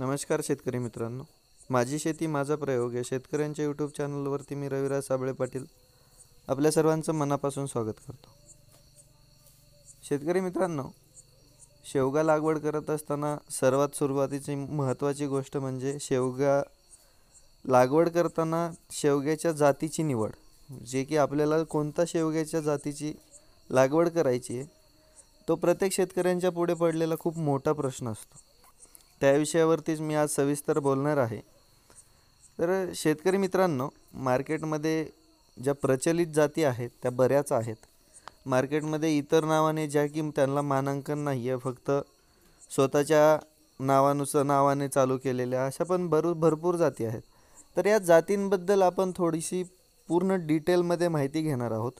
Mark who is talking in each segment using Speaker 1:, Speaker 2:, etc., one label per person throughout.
Speaker 1: नमस्कार शेतकरी मित्रांनो माझी शेती माझा प्रयोग या शेतकऱ्यांच्या यूट्यूब चॅनलवरती मी रविराज साबळे पाटील आपल्या सर्वांचं मनापासून स्वागत करतो शेतकरी मित्रांनो शेवगा लागवड करत असताना सर्वात सुरुवातीची महत्त्वाची गोष्ट म्हणजे शेवगा लागवड करताना शेवग्याच्या जातीची निवड जे की आपल्याला कोणता शेवग्याच्या जातीची लागवड करायची आहे तो प्रत्येक शेतकऱ्यांच्या पुढे पडलेला खूप मोठा प्रश्न असतो त्या विषयावरतीच मी आज सविस्तर बोलणार आहे तर शेतकरी मित्रांनो मार्केटमध्ये ज्या प्रचलित जाती आहेत त्या बऱ्याच आहेत मार्केटमध्ये इतर नावाने ज्या की त्यांना मानांकन नाही आहे फक्त स्वतःच्या नावानुसार नावाने चालू केलेल्या अशा पण भर भरपूर जाती आहेत तर या जातींबद्दल आपण थोडीशी पूर्ण डिटेलमध्ये माहिती घेणार आहोत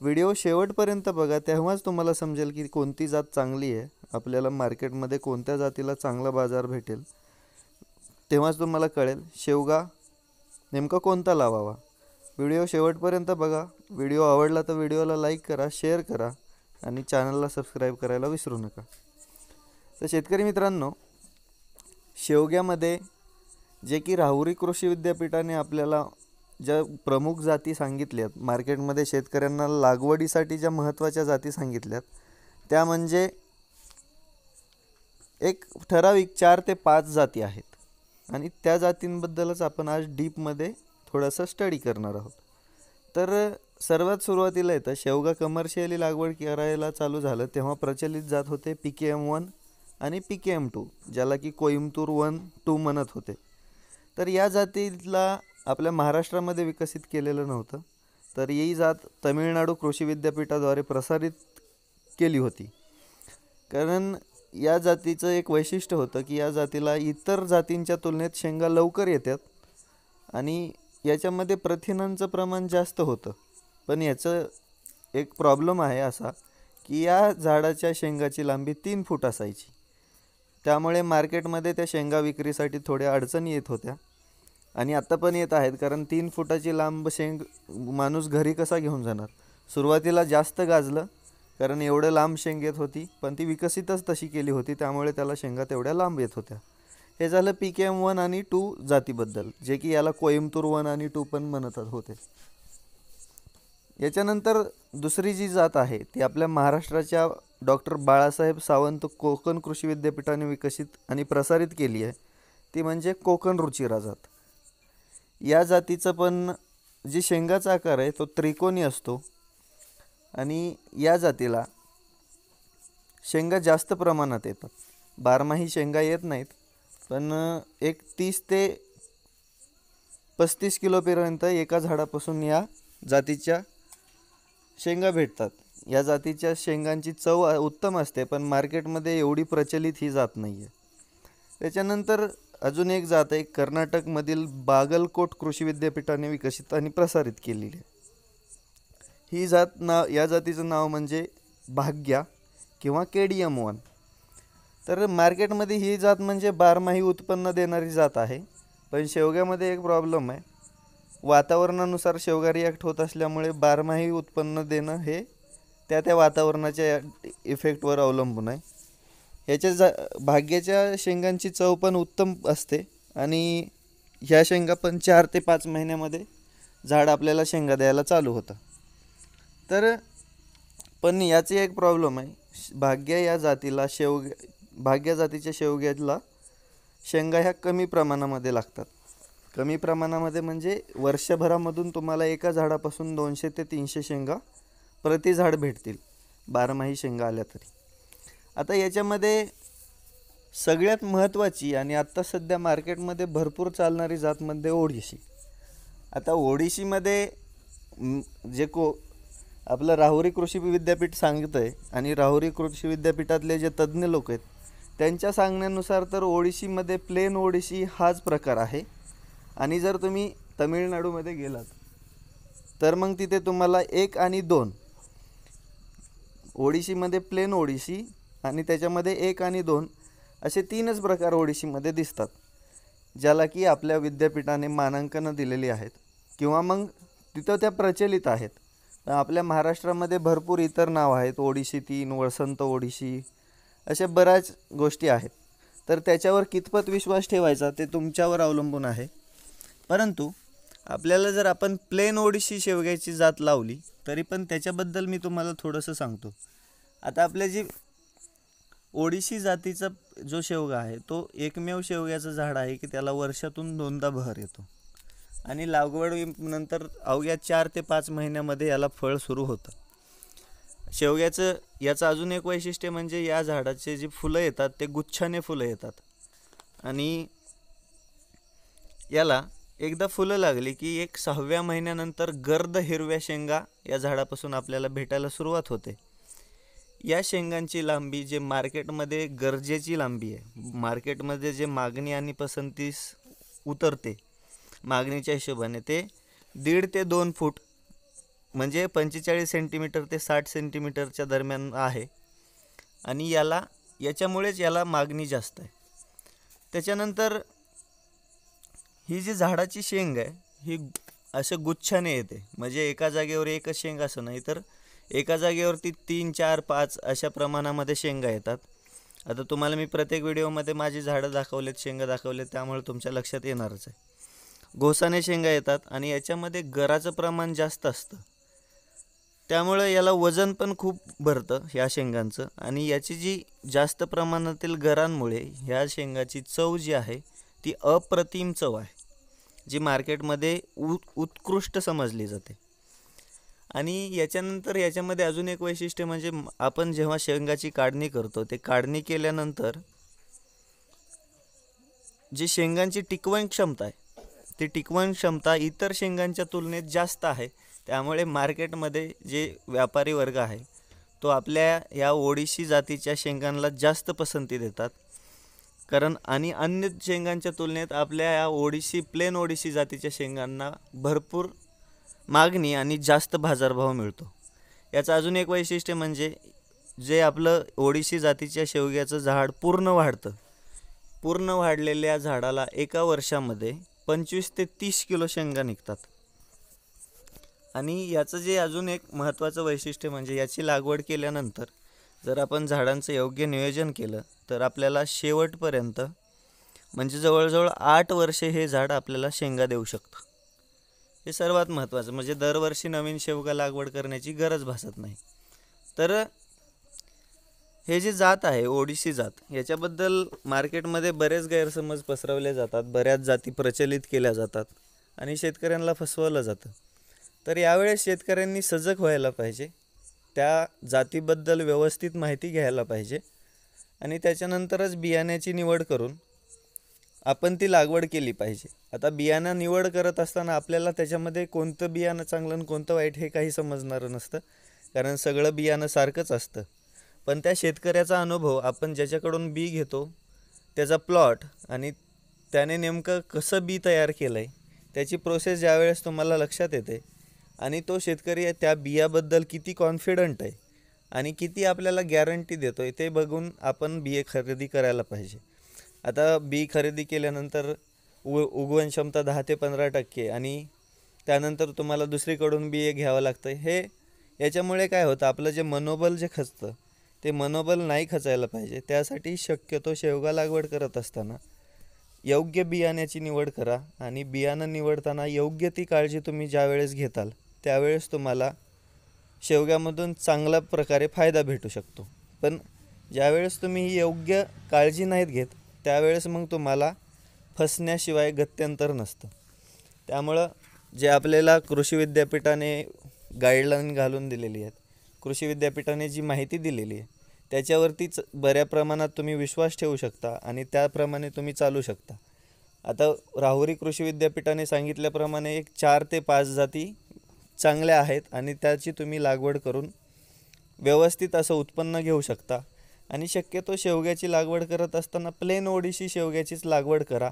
Speaker 1: व्हिडिओ शेवटपर्यंत बघा तेव्हाच तुम्हाला समजेल की कोणती जात चांगली आहे आपल्याला मार्केटमध्ये कोणत्या जातीला चांगला बाजार भेटेल तेव्हाच तुम्हाला कळेल शेवगा नेमका कोणता लावावा व्हिडिओ शेवटपर्यंत बघा व्हिडिओ आवडला तर व्हिडिओला लाईक करा शेअर करा आणि चॅनलला सबस्क्राईब करायला विसरू नका तर शेतकरी मित्रांनो शेवग्यामध्ये जे की राहुरी कृषी विद्यापीठाने आपल्याला ज्या प्रमुख जाती सांगितल्यात मार्केटमध्ये शेतकऱ्यांना लागवडीसाठी ज्या महत्त्वाच्या जाती सांगितल्यात त्या म्हणजे एक ठराविक चार ते पाच जाती आहेत आणि त्या जातींबद्दलच आपण आज डीपमध्ये थोडंसं स्टडी करणार आहोत तर सर्वात सुरुवातीला येतं शेवगा कमर्शियली लागवड करायला चालू झालं तेव्हा प्रचलित जात होते पी के एम वन आणि पी के एम टू ज्याला की कोईमतूर वन टू म्हणत होते तर या जातीला आपल्या महाराष्ट्रामध्ये विकसित केलेलं नव्हतं तर ही जात तमिळनाडू कृषी विद्यापीठाद्वारे प्रसारित केली होती कारण या जातीचं एक वैशिष्ट्य होतं की या जातीला इतर जातींच्या तुलनेत शेंगा लवकर येतात आणि याच्यामध्ये प्रथिनांचं प्रमाण जास्त होतं पण याचं एक प्रॉब्लेम आहे असा की या झाडाच्या शेंगाची लांबी तीन फूट असायची त्यामुळे मार्केटमध्ये त्या शेंगा विक्रीसाठी थोड्या अडचणी येत होत्या आणि आत्ता पण येत आहेत कारण तीन फुटाची लांब शेंग माणूस घरी कसा घेऊन जाणार सुरुवातीला जास्त गाजलं कारण एवढं लांब शेंग येत होती पण ती विकसितच तशी केली होती त्यामुळे त्याला शेंगा तेवढ्या लांब येत होत्या हे झालं पी के एम वन आणि टू जातीबद्दल जे की याला कोईमतूर वन आणि टू पण म्हणत होते याच्यानंतर दुसरी जी जात आहे ती आपल्या महाराष्ट्राच्या डॉक्टर बाळासाहेब सावंत कोकण कृषी विद्यापीठाने विकसित आणि प्रसारित केली आहे ती म्हणजे कोकण रुचिरा जात या जातीचं पण जी शेंगाचा आकार आहे तो त्रिकोणी असतो आणि या जातीला शेंगा जास्त प्रमाणात येतात बारमाही शेंगा येत नाहीत पण एक तीस ते पस्तीस किलोपर्यंत एका झाडापासून या जातीच्या शेंगा भेटतात या जातीच्या शेंगांची चव उत्तम असते पण मार्केटमध्ये एवढी प्रचलित ही जात नाही आहे त्याच्यानंतर अजून एक जात आहे कर्नाटकमधील बागलकोट कृषी विद्यापीठाने विकसित आणि प्रसारित केलेली आहे ही जात नाव या जातीचं नाव म्हणजे भाग्या किंवा के डी एम वन तर मार्केटमध्ये ही जात म्हणजे बारमाही उत्पन्न देणारी जात आहे पण शेवग्यामध्ये एक प्रॉब्लेम आहे वातावरणानुसार शेवगा रिॲक्ट होत असल्यामुळे बारमाही उत्पन्न देणं हे त्या त्या वातावरणाच्या इफेक्टवर अवलंबून आहे ह्याच्या जा भाग्याच्या शेंगांची चव पण उत्तम असते आणि ह्या शेंगा पण चार ते पाच महिन्यामध्ये झाड आपल्याला शेंगा द्यायला चालू होतं तर पण याचे एक प्रॉब्लेम आहे भाग्य या जातीला शेवग भाग्य जातीच्या शेवग्याला शेंगा ह्या कमी प्रमाणामध्ये लागतात कमी प्रमाणामध्ये म्हणजे वर्षभरामधून तुम्हाला एका झाडापासून दोनशे ते तीनशे शेंगा प्रति झाड भेटतील बारमाही शेंगा आल्या तरी आता याच्यामध्ये सगळ्यात महत्त्वाची आणि आत्ता सध्या मार्केटमध्ये भरपूर चालणारी जातमध्ये म्हणजे ओडिशी आता ओडिशीमध्ये जे को आपलं राहुरी कृषी विद्यापीठ सांगतं आहे आणि राहुरी कृषी विद्यापीठातले जे तज्ज्ञ लोक आहेत त्यांच्या सांगण्यानुसार तर ओडिशीमध्ये प्लेन ओडिशी हाच प्रकार आहे आणि जर तुम्ही तमिळनाडूमध्ये गेलात तर मग तिथे तुम्हाला एक आणि दोन ओडिशीमध्ये प्लेन ओडिशी आणि त्याच्यामध्ये एक आणि दोन असे तीनच प्रकार ओडिशीमध्ये दिसतात ज्याला की आपल्या विद्यापीठाने मानांकनं दिलेली आहेत किंवा मग तिथं त्या प्रचलित आहेत आपल्या महाराष्ट्रामध्ये भरपूर इतर नाव आहेत ओडिशी तीन वसंत ओडिशी अशा बऱ्याच गोष्टी आहेत तर त्याच्यावर कितपत विश्वास ठेवायचा ते तुमच्यावर अवलंबून आहे परंतु आपल्याला जर आपण प्लेन ओडिशी शेवग्याची जात लावली तरी पण त्याच्याबद्दल मी तुम्हाला थोडंसं सांगतो आता आपल्या जी ओडिशी जातीचा जो शेवगा आहे तो एकमेव शेवग्याचं झाड आहे की त्याला वर्षातून दोनदा बहर येतो आणि लागवड नंतर अवघ्या चार ते पाच महिन्यामध्ये याला फळ सुरू होतं शेवग्याचं याचं अजून एक वैशिष्ट्य म्हणजे या झाडाचे जी फुलं येतात ते गुच्छाने फुलं येतात आणि याला एकदा फुलं लागली की एक सहाव्या महिन्यानंतर गर्द हिरव्या शेंगा या झाडापासून आपल्याला भेटायला सुरुवात होते या शेंगांची लांबी जे मार्केटमध्ये गरजेची लांबी आहे मार्केटमध्ये जे मागणी आणि पसंतीस उतरते मागणीच्या हिशोबाने ते दीड ते दोन फूट म्हणजे पंचेचाळीस सेंटीमीटर ते साठ सेंटीमीटरच्या दरम्यान आहे आणि याला याच्यामुळेच याला मागणी जास्त आहे त्याच्यानंतर ही जी झाडाची शेंग आहे ही असे गुच्छाने येते म्हणजे एका जागेवर एकच शेंग असं नाही तर एका जागेवरती तीन चार पाच अशा प्रमाणामध्ये शेंगा येतात आता तुम्हाला मी प्रत्येक व्हिडिओमध्ये माझी झाडं दाखवलेत शेंगा दाखवलेत त्यामुळे तुमच्या लक्षात येणारच आहे गोसाने शेंगा येतात आणि याच्यामध्ये गराचं प्रमाण जास्त असतं त्यामुळं याला वजन पण खूप भरतं ह्या शेंगांचं आणि याची जी जास्त प्रमाणातील गरांमुळे ह्या शेंगाची चव जी आहे ती अप्रतिम चव आहे जी मार्केटमध्ये उ उत्कृष्ट समजली जाते आणि याच्यानंतर याच्यामध्ये अजून एक वैशिष्ट्य म्हणजे आपण जेव्हा शेंगाची काढणी करतो ते काढणी केल्यानंतर जी शेंगांची टिकवण क्षमता आहे ती टिकवण क्षमता इतर शेंगांच्या तुलनेत जास्त आहे त्यामुळे मार्केटमध्ये जे व्यापारी वर्ग आहे तो आपल्या या ओडिशी जातीच्या शेंगांना जास्त पसंती देतात कारण आणि अन्य शेंगांच्या तुलनेत आपल्या या ओडिशी प्लेन ओडिशी जातीच्या शेंगांना भरपूर मागणी आणि जास्त बाजारभाव मिळतो याचं अजून एक वैशिष्ट्य म्हणजे जे आपलं ओडिशी जातीच्या शेवग्याचं झाड पूर्ण वाढतं पूर्ण वाढलेल्या झाडाला एका वर्षामध्ये पंचवीस ते तीस किलो शेंगा निघतात आणि याचं जे अजून एक महत्त्वाचं वैशिष्ट्य म्हणजे याची लागवड केल्यानंतर जर आपण झाडांचं योग्य नियोजन केलं तर आपल्याला शेवटपर्यंत म्हणजे जवळजवळ आठ वर्षे हे झाड आपल्याला शेंगा देऊ शकतं हे सर्वात महत्त्वाचं म्हणजे दरवर्षी नवीन शेवगा लागवड करण्याची गरज भासत नाही तर हे जी जात आहे ओडिसी जात याच्याबद्दल मार्केटमध्ये बरेच गैरसमज पसरवले जातात बऱ्याच जाती प्रचलित केल्या जातात आणि शेतकऱ्यांना फसवलं जातं तर यावेळेस शेतकऱ्यांनी सजग व्हायला पाहिजे त्या जातीबद्दल व्यवस्थित माहिती घ्यायला पाहिजे आणि त्याच्यानंतरच बियाण्याची निवड करून आपण ती लागवड केली पाहिजे आता बियाणं निवड करत असताना आपल्याला त्याच्यामध्ये कोणतं बियाणं चांगलं आणि कोणतं वाईट हे काही समजणारं नसतं कारण सगळं बियाणं सारखंच असतं पण त्या शेतकऱ्याचा अनुभव आपण ज्याच्याकडून बी घेतो त्याचा प्लॉट आणि त्याने नेमकं कसं बी तयार केलं आहे त्याची प्रोसेस ज्यावेळेस तुम्हाला लक्षात येते आणि तो शेतकरी त्या बियाबद्दल किती कॉन्फिडंट आहे आणि किती आपल्याला गॅरंटी देतो आहे ते बघून आपण बिये खरेदी करायला पाहिजे आता बी खरेदी केल्यानंतर उ उगवण क्षमता दहा ते पंधरा टक्के आणि त्यानंतर तुम्हाला दुसरीकडून बिये घ्यावं लागतं हे याच्यामुळे काय होतं आपलं जे मनोबल जे खचतं ते मनोबल नाही खचायला पाहिजे त्यासाठी शक्यतो शेवगा लागवड करत असताना योग्य बियाण्याची निवड करा आणि बियाणं निवडताना योग्य ती काळजी तुम्ही ज्यावेळेस घेताल त्यावेळेस तुम्हाला शेवग्यामधून चांगल्या प्रकारे फायदा भेटू शकतो पण ज्यावेळेस तुम्ही ही योग्य काळजी नाहीत घेत त्यावेळेस मग तुम्हाला फसण्याशिवाय गत्यंतर नसतं त्यामुळं जे आपल्याला कृषी विद्यापीठाने गाईडलाईन घालून दिलेली आहेत कृषी विद्यापीठाने जी माहिती दिलेली आहे त्याच्यावरतीच बऱ्या प्रमाणात तुम्ही विश्वास ठेवू शकता आणि त्याप्रमाणे तुम्ही चालू शकता आता राहुरी कृषी विद्यापीठाने सांगितल्याप्रमाणे एक चार ते पाच जाती चांगल्या आहेत आणि त्याची तुम्ही लागवड करून व्यवस्थित असं उत्पन्न घेऊ शकता आणि शक्यतो शेवग्याची लागवड करत असताना प्लेन ओडीशी शेवग्याचीच लागवड करा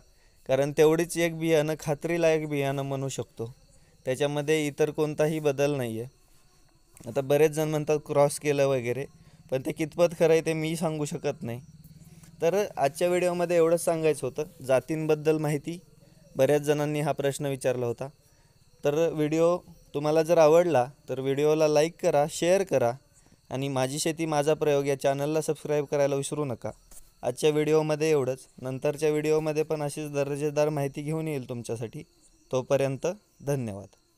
Speaker 1: कारण तेवढीच एक बियाणं खात्रीलायक बियाणं म्हणू शकतो त्याच्यामध्ये इतर कोणताही बदल नाही आहे आता बरेच जण म्हणतात क्रॉस केलं वगैरे पण ते कितपत खरं आहे ते मी सांगू शकत नाही तर आजच्या व्हिडिओमध्ये एवढंच सांगायचं होतं जातींबद्दल माहिती बऱ्याच जणांनी हा प्रश्न विचारला होता तर व्हिडिओ तुम्हाला जर आवडला तर व्हिडिओला लाईक करा शेअर करा आणि माझी शेती माझा प्रयोग या चॅनलला सबस्क्राईब करायला विसरू नका आजच्या व्हिडिओमध्ये एवढंच नंतरच्या व्हिडिओमध्ये पण अशीच दर्जेदार माहिती घेऊन येईल तुमच्यासाठी तोपर्यंत धन्यवाद